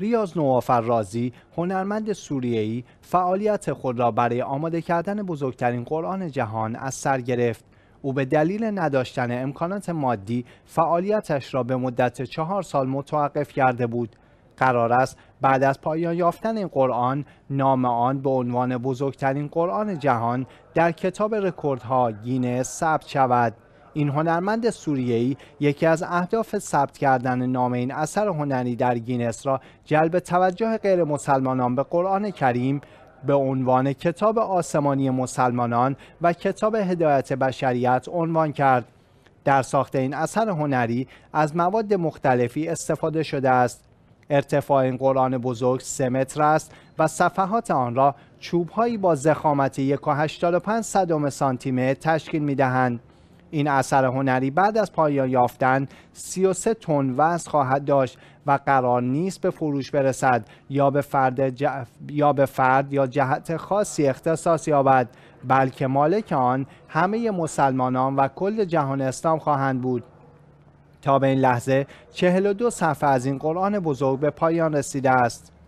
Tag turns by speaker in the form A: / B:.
A: ریاض نوافر رازی هنرمند سوریه‌ای فعالیت خود را برای آماده کردن بزرگترین قرآن جهان از سر گرفت او به دلیل نداشتن امکانات مادی فعالیتش را به مدت چهار سال متوقف کرده بود قرار است بعد از پایان یافتن این قرآن نام آن به عنوان بزرگترین قرآن جهان در کتاب رکوردها گینه ثبت شود این هنرمند سوریه‌ای یکی از اهداف ثبت کردن نام این اثر هنری در گینس را جلب توجه غیر مسلمانان به قرآن کریم به عنوان کتاب آسمانی مسلمانان و کتاب هدایت بشریت عنوان کرد. در ساخت این اثر هنری از مواد مختلفی استفاده شده است. ارتفاع این قرآن بزرگ 3 متر است و صفحات آن را چوبهایی با زخامت 1.85 سانتی متر تشکیل می دهند. این اثر هنری بعد از پایان یافتن 33 تن وزن خواهد داشت و قرار نیست به فروش برسد یا به فرد, یا, به فرد یا جهت خاصی اختصاص یابد بلکه مالک آن همه مسلمانان و کل جهان اسلام خواهند بود تا به این لحظه 42 صفحه از این قرآن بزرگ به پایان رسیده است